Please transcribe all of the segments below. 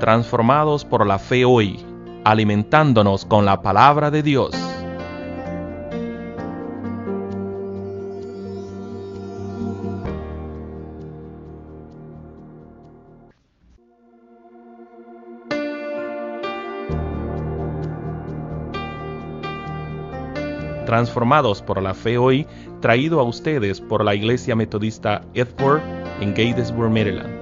transformados por la fe hoy, alimentándonos con la palabra de Dios. transformados por la fe hoy, traído a ustedes por la Iglesia Metodista Edford en Gatesburg, Maryland.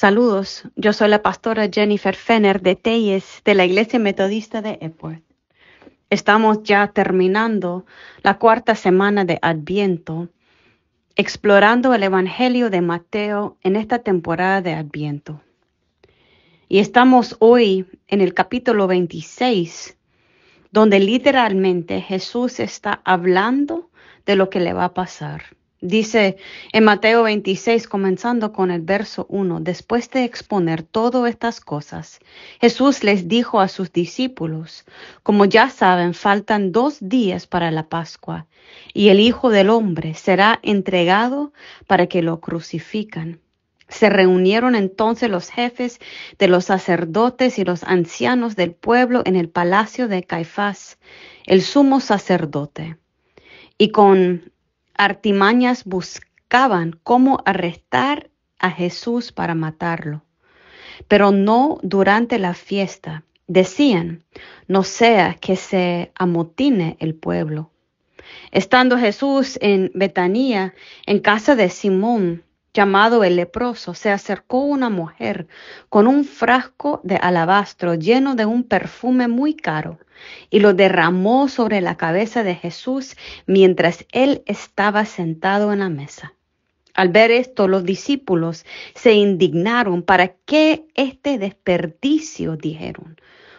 Saludos, yo soy la pastora Jennifer Fenner de Telles de la Iglesia Metodista de Epworth. Estamos ya terminando la cuarta semana de Adviento, explorando el Evangelio de Mateo en esta temporada de Adviento. Y estamos hoy en el capítulo 26, donde literalmente Jesús está hablando de lo que le va a pasar Dice en Mateo 26, comenzando con el verso 1, después de exponer todas estas cosas, Jesús les dijo a sus discípulos, como ya saben, faltan dos días para la Pascua, y el Hijo del Hombre será entregado para que lo crucifican. Se reunieron entonces los jefes de los sacerdotes y los ancianos del pueblo en el palacio de Caifás, el sumo sacerdote. Y con artimañas buscaban cómo arrestar a Jesús para matarlo, pero no durante la fiesta. Decían, no sea que se amotine el pueblo. Estando Jesús en Betanía, en casa de Simón, llamado el leproso, se acercó una mujer con un frasco de alabastro lleno de un perfume muy caro y lo derramó sobre la cabeza de Jesús mientras él estaba sentado en la mesa. Al ver esto, los discípulos se indignaron. ¿Para qué este desperdicio? dijeron.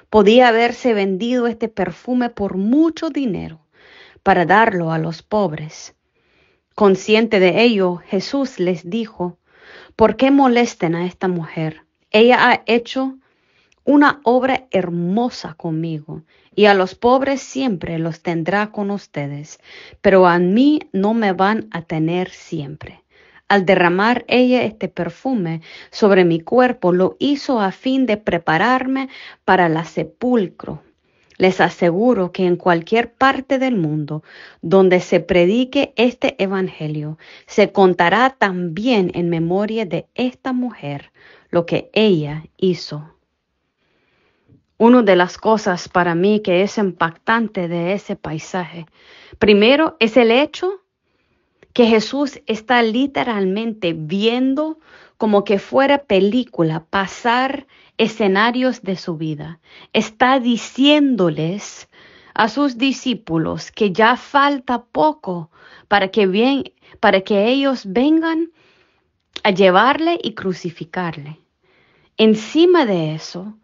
Podía haberse vendido este perfume por mucho dinero para darlo a los pobres. Consciente de ello, Jesús les dijo, ¿por qué molesten a esta mujer? Ella ha hecho una obra hermosa conmigo, y a los pobres siempre los tendrá con ustedes, pero a mí no me van a tener siempre. Al derramar ella este perfume sobre mi cuerpo, lo hizo a fin de prepararme para la sepulcro les aseguro que en cualquier parte del mundo donde se predique este Evangelio, se contará también en memoria de esta mujer lo que ella hizo. Una de las cosas para mí que es impactante de ese paisaje, primero es el hecho que Jesús está literalmente viendo como que fuera película pasar escenarios de su vida. Está diciéndoles a sus discípulos que ya falta poco para que, para que ellos vengan a llevarle y crucificarle. Encima de eso,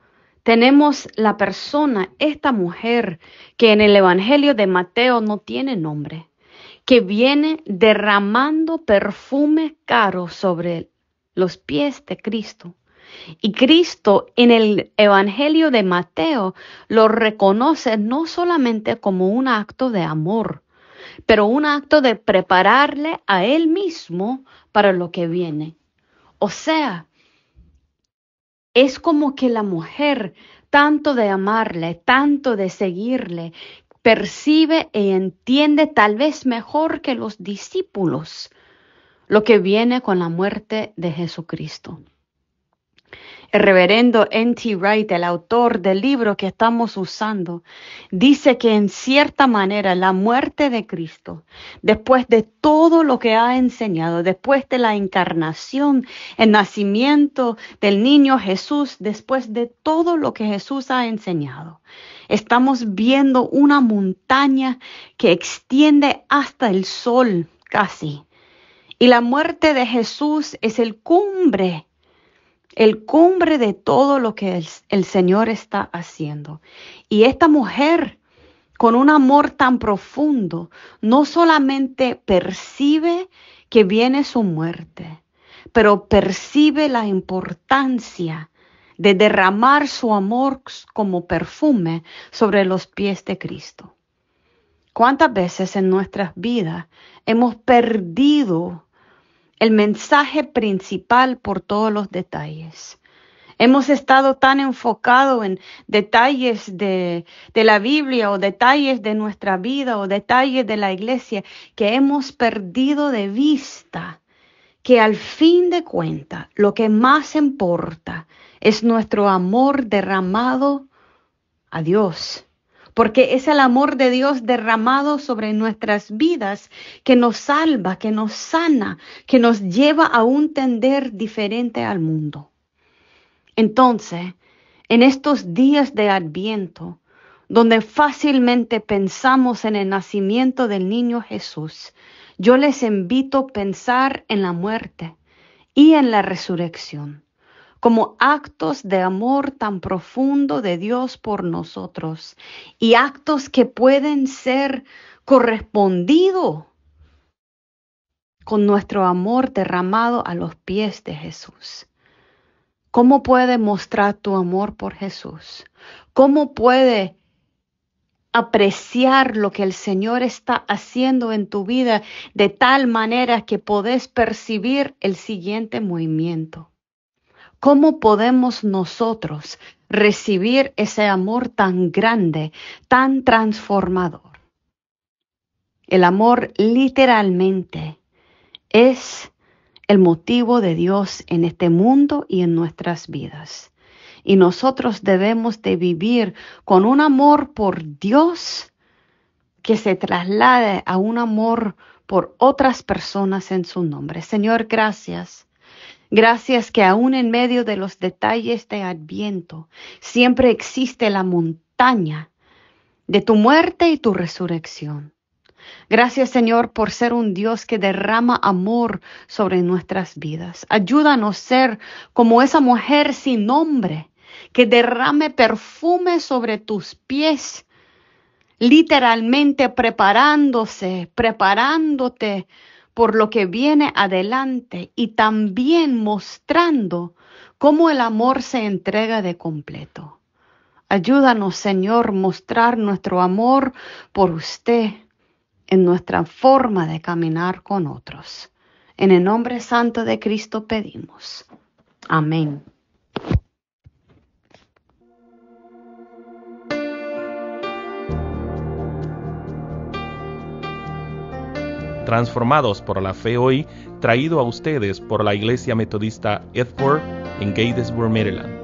tenemos la persona, esta mujer, que en el Evangelio de Mateo no tiene nombre, que viene derramando perfume caro sobre los pies de Cristo. Y Cristo en el Evangelio de Mateo lo reconoce no solamente como un acto de amor, pero un acto de prepararle a él mismo para lo que viene. O sea, es como que la mujer, tanto de amarle, tanto de seguirle, percibe e entiende tal vez mejor que los discípulos lo que viene con la muerte de Jesucristo. El reverendo N.T. Wright, el autor del libro que estamos usando, dice que en cierta manera la muerte de Cristo, después de todo lo que ha enseñado, después de la encarnación, el nacimiento del niño Jesús, después de todo lo que Jesús ha enseñado, estamos viendo una montaña que extiende hasta el sol casi. Y la muerte de Jesús es el cumbre el cumbre de todo lo que el, Señor está haciendo. Y esta mujer, con un amor tan profundo, no solamente percibe que viene su muerte, pero percibe la importancia de derramar su amor como perfume sobre los pies de Cristo. ¿Cuántas veces en nuestras vidas hemos perdido el mensaje principal por todos los detalles. Hemos estado tan enfocado en detalles de, de, la Biblia o detalles de nuestra vida o detalles de la iglesia que hemos perdido de vista que al fin de cuentas lo que más importa es nuestro amor derramado a Dios porque es el amor de Dios derramado sobre nuestras vidas que nos salva, que nos sana, que nos lleva a un tender diferente al mundo. Entonces, en estos días de Adviento, donde fácilmente pensamos en el nacimiento del niño Jesús, yo les invito a pensar en la muerte y en la resurrección como actos de amor tan profundo de Dios por nosotros y actos que pueden ser correspondidos con nuestro amor derramado a los pies de Jesús. ¿Cómo puede mostrar tu amor por Jesús? ¿Cómo puede apreciar lo que el Señor está haciendo en tu vida de tal manera que podés percibir el siguiente movimiento? ¿Cómo podemos nosotros recibir ese amor tan grande, tan transformador? El amor literalmente es el motivo de Dios en este mundo y en nuestras vidas. Y nosotros debemos de vivir con un amor por Dios que se traslade a un amor por otras personas en su nombre. Señor, gracias Gracias que aún en medio de los detalles de Adviento siempre existe la montaña de tu muerte y tu resurrección. Gracias Señor por ser un Dios que derrama amor sobre nuestras vidas. Ayúdanos a ser como esa mujer sin nombre que derrame perfume sobre tus pies, literalmente preparándose, preparándote por lo que viene adelante y también mostrando cómo el amor se entrega de completo. Ayúdanos, Señor, mostrar nuestro amor por usted en nuestra forma de caminar con otros. En el nombre santo de Cristo pedimos. Amén. transformados por la fe hoy, traído a ustedes por la Iglesia Metodista Edford en Gatesburg, Maryland.